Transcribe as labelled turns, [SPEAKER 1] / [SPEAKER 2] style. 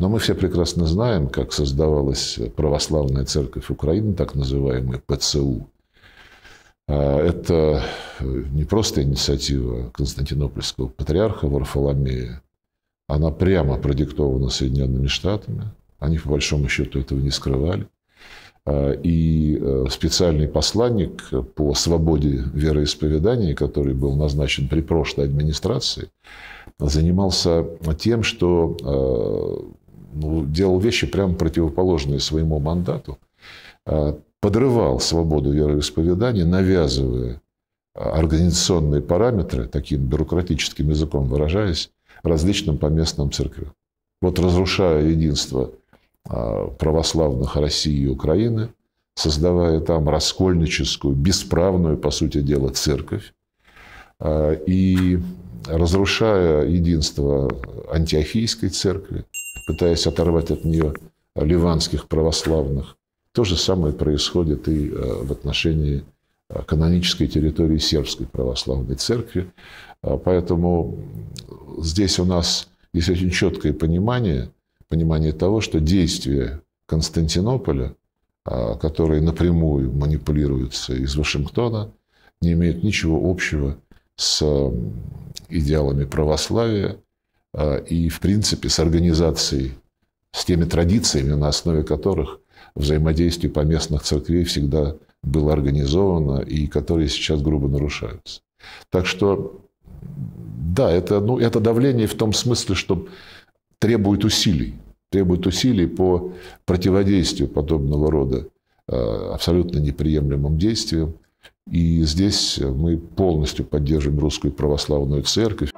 [SPEAKER 1] Но мы все прекрасно знаем, как создавалась православная церковь Украины, так называемая ПЦУ. А, это э, не просто инициатива Константинопольского патриарха Варфоломея, она прямо продиктована Соединенными Штатами. Они, по большому счету, этого не скрывали. А, и э, специальный посланник по свободе вероисповедания, который был назначен при прошлой администрации, занимался тем, что э, ну, делал вещи прямо противоположные своему мандату, э, подрывал свободу вероисповедания, навязывая э, организационные параметры, таким бюрократическим языком выражаясь, различным по поместным церквям. Вот разрушая единство э, православных России и Украины, создавая там раскольническую, бесправную, по сути дела, церковь, и разрушая единство антиохийской церкви, пытаясь оторвать от нее э, ливанских православных. То же самое происходит и э, в отношении э, канонической территории Сербской православной церкви. А, поэтому здесь у нас есть очень четкое понимание, понимание того, что действия Константинополя, а, которые напрямую манипулируются из Вашингтона, не имеют ничего общего с идеалами православия, Э, и, в принципе, с организацией, с теми традициями, на основе которых взаимодействие по местных церквей всегда было организовано и которые сейчас грубо нарушаются. Так что, да, это, ну, это давление в том смысле, что требует усилий, требует усилий по противодействию подобного рода э, абсолютно неприемлемым действиям. И здесь мы полностью поддерживаем Русскую Православную Церковь,